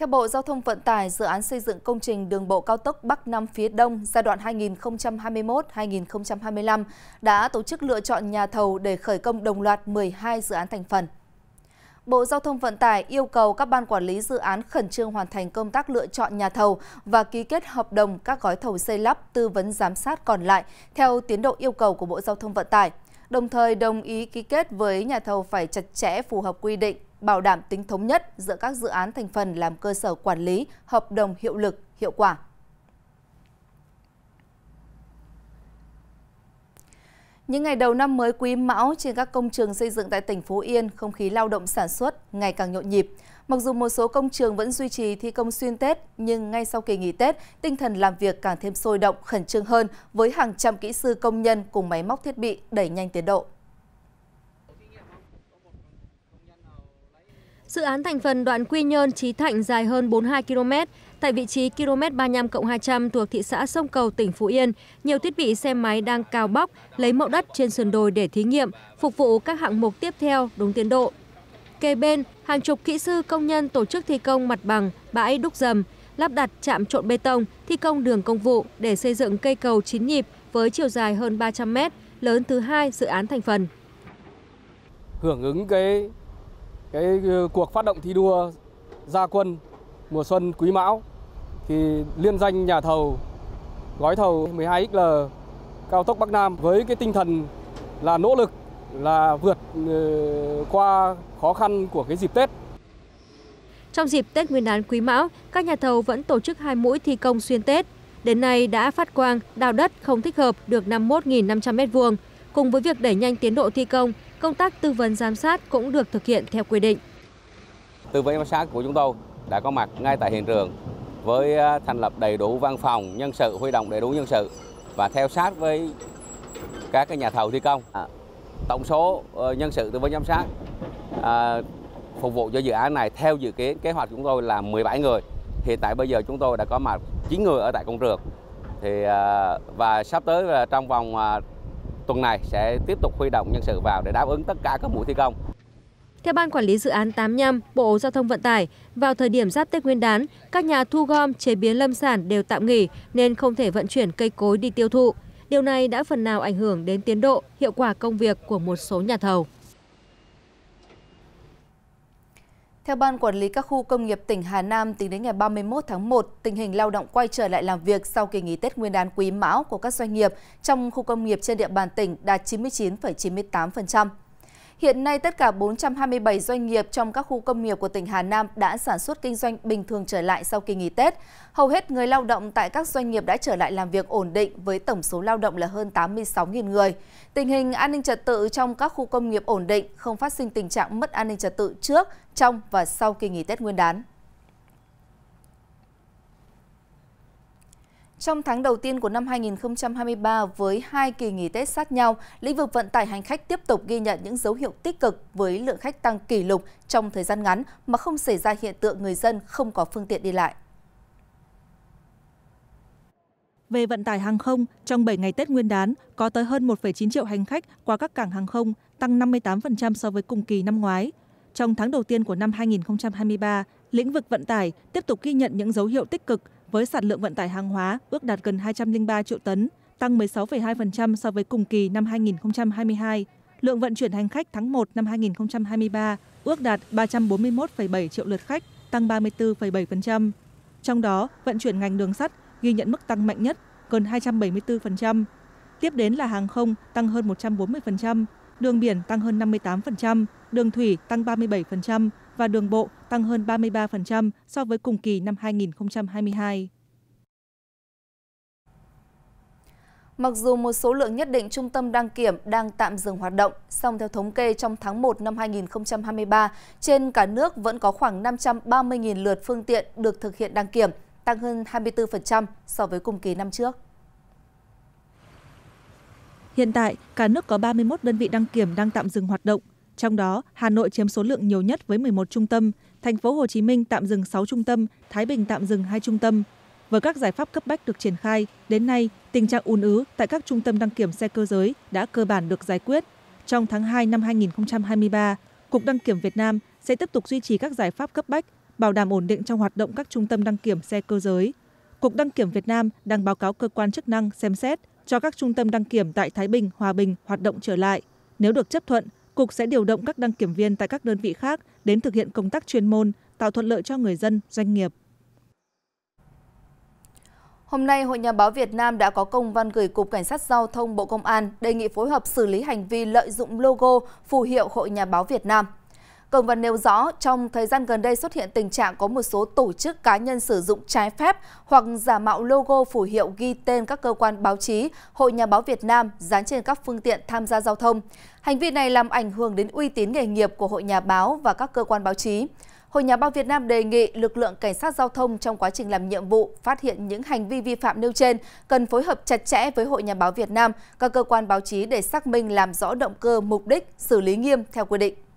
Theo Bộ Giao thông Vận tải, dự án xây dựng công trình đường bộ cao tốc Bắc Nam phía Đông giai đoạn 2021-2025 đã tổ chức lựa chọn nhà thầu để khởi công đồng loạt 12 dự án thành phần. Bộ Giao thông Vận tải yêu cầu các ban quản lý dự án khẩn trương hoàn thành công tác lựa chọn nhà thầu và ký kết hợp đồng các gói thầu xây lắp, tư vấn giám sát còn lại theo tiến độ yêu cầu của Bộ Giao thông Vận tải, đồng thời đồng ý ký kết với nhà thầu phải chặt chẽ phù hợp quy định bảo đảm tính thống nhất giữa các dự án thành phần làm cơ sở quản lý, hợp đồng hiệu lực, hiệu quả. Những ngày đầu năm mới quý mão trên các công trường xây dựng tại tỉnh Phú Yên, không khí lao động sản xuất ngày càng nhộn nhịp. Mặc dù một số công trường vẫn duy trì thi công xuyên Tết, nhưng ngay sau kỳ nghỉ Tết, tinh thần làm việc càng thêm sôi động, khẩn trương hơn với hàng trăm kỹ sư công nhân cùng máy móc thiết bị đẩy nhanh tiến độ. dự án thành phần đoạn quy nhơn trí thạnh dài hơn bốn mươi hai km tại vị trí km ba mươi năm hai trăm thuộc thị xã sông cầu tỉnh phú yên nhiều thiết bị xe máy đang cào bóc lấy mẫu đất trên sườn đồi để thí nghiệm phục vụ các hạng mục tiếp theo đúng tiến độ kề bên hàng chục kỹ sư công nhân tổ chức thi công mặt bằng bãi đúc dầm lắp đặt chạm trộn bê tông thi công đường công vụ để xây dựng cây cầu chín nhịp với chiều dài hơn 300 mét lớn thứ hai dự án thành phần hưởng ứng cái cái ờ, cuộc phát động thi đua gia quân mùa xuân Quý Mão thì liên danh nhà thầu gói thầu 12XL cao tốc Bắc Nam với cái tinh thần là nỗ lực là vượt ờ, qua khó khăn của cái dịp Tết. Trong dịp Tết Nguyên đán Quý Mão, các nhà thầu vẫn tổ chức hai mũi thi công xuyên Tết. Đến nay đã phát quang, đào đất không thích hợp được 51.500 m2. Cùng với việc đẩy nhanh tiến độ thi công, công tác tư vấn giám sát cũng được thực hiện theo quy định. Tư vấn giám sát của chúng tôi đã có mặt ngay tại hiện trường với à, thành lập đầy đủ văn phòng nhân sự, huy động đầy đủ nhân sự và theo sát với các cái nhà thầu thi công. À, tổng số ờ, nhân sự tư vấn giám sát à, phục vụ cho dự án này theo dự kiến kế hoạch chúng tôi là 17 người. Hiện tại bây giờ chúng tôi đã có mặt 9 người ở tại công trường. Thì và sắp tới là trong vòng tuần này sẽ tiếp tục huy động nhân sự vào để đáp ứng tất cả các mũi thi công. Theo Ban Quản lý Dự án 85, Bộ Giao thông Vận tải, vào thời điểm giáp Tết Nguyên đán, các nhà thu gom, chế biến lâm sản đều tạm nghỉ nên không thể vận chuyển cây cối đi tiêu thụ. Điều này đã phần nào ảnh hưởng đến tiến độ, hiệu quả công việc của một số nhà thầu. Theo Ban Quản lý các khu công nghiệp tỉnh Hà Nam, tính đến ngày 31 tháng 1, tình hình lao động quay trở lại làm việc sau kỳ nghỉ Tết Nguyên đán Quý Mão của các doanh nghiệp trong khu công nghiệp trên địa bàn tỉnh đạt 99,98%. Hiện nay, tất cả 427 doanh nghiệp trong các khu công nghiệp của tỉnh Hà Nam đã sản xuất kinh doanh bình thường trở lại sau kỳ nghỉ Tết. Hầu hết người lao động tại các doanh nghiệp đã trở lại làm việc ổn định với tổng số lao động là hơn 86.000 người. Tình hình an ninh trật tự trong các khu công nghiệp ổn định, không phát sinh tình trạng mất an ninh trật tự trước, trong và sau kỳ nghỉ Tết Nguyên đán. Trong tháng đầu tiên của năm 2023 với hai kỳ nghỉ Tết sát nhau, lĩnh vực vận tải hành khách tiếp tục ghi nhận những dấu hiệu tích cực với lượng khách tăng kỷ lục trong thời gian ngắn mà không xảy ra hiện tượng người dân không có phương tiện đi lại. Về vận tải hàng không, trong 7 ngày Tết Nguyên đán, có tới hơn 1,9 triệu hành khách qua các cảng hàng không, tăng 58% so với cùng kỳ năm ngoái. Trong tháng đầu tiên của năm 2023, lĩnh vực vận tải tiếp tục ghi nhận những dấu hiệu tích cực với sản lượng vận tải hàng hóa ước đạt gần 203 triệu tấn tăng 16,2% so với cùng kỳ năm 2022. lượng vận chuyển hành khách tháng 1 năm 2023 ước đạt 341,7 triệu lượt khách tăng 34,7%. trong đó vận chuyển ngành đường sắt ghi nhận mức tăng mạnh nhất gần 274%. tiếp đến là hàng không tăng hơn 140%, đường biển tăng hơn 58%, đường thủy tăng ba và đường bộ tăng hơn 33% so với cùng kỳ năm 2022. Mặc dù một số lượng nhất định trung tâm đăng kiểm đang tạm dừng hoạt động, song theo thống kê trong tháng 1 năm 2023, trên cả nước vẫn có khoảng 530.000 lượt phương tiện được thực hiện đăng kiểm, tăng hơn 24% so với cùng kỳ năm trước. Hiện tại, cả nước có 31 đơn vị đăng kiểm đang tạm dừng hoạt động, trong đó hà nội chiếm số lượng nhiều nhất với một một trung tâm thành phố hồ chí minh tạm dừng sáu trung tâm thái bình tạm dừng hai trung tâm với các giải pháp cấp bách được triển khai đến nay tình trạng ùn ứ tại các trung tâm đăng kiểm xe cơ giới đã cơ bản được giải quyết trong tháng hai năm 2023 cục đăng kiểm Việt Nam sẽ tiếp tục duy trì các giải pháp cấp bách bảo đảm ổn định trong hoạt động các trung tâm đăng kiểm xe cơ giới cục đăng kiểm Việt Nam đang báo cáo cơ quan chức năng xem xét cho các trung tâm đăng kiểm tại Thái Bình, Hòa Bình hoạt động trở lại. Nếu được chấp thuận, cục sẽ điều động các đăng kiểm viên tại các đơn vị khác đến thực hiện công tác chuyên môn tạo thuận lợi cho người dân doanh nghiệp Hôm nay, Hội Nhà báo Việt Nam đã có công văn gửi Cục Cảnh sát Giao thông Bộ Công an đề nghị phối hợp xử lý hành vi lợi dụng logo, phù hiệu Hội Nhà báo Việt Nam. Công văn nêu rõ, trong thời gian gần đây xuất hiện tình trạng có một số tổ chức cá nhân sử dụng trái phép hoặc giả mạo logo phù hiệu ghi tên các cơ quan báo chí, Hội Nhà báo Việt Nam dán trên các phương tiện tham gia giao thông. Hành vi này làm ảnh hưởng đến uy tín nghề nghiệp của Hội Nhà báo và các cơ quan báo chí. Hội Nhà báo Việt Nam đề nghị lực lượng cảnh sát giao thông trong quá trình làm nhiệm vụ phát hiện những hành vi vi phạm nêu trên cần phối hợp chặt chẽ với Hội Nhà báo Việt Nam, các cơ quan báo chí để xác minh làm rõ động cơ, mục đích, xử lý nghiêm theo quy định.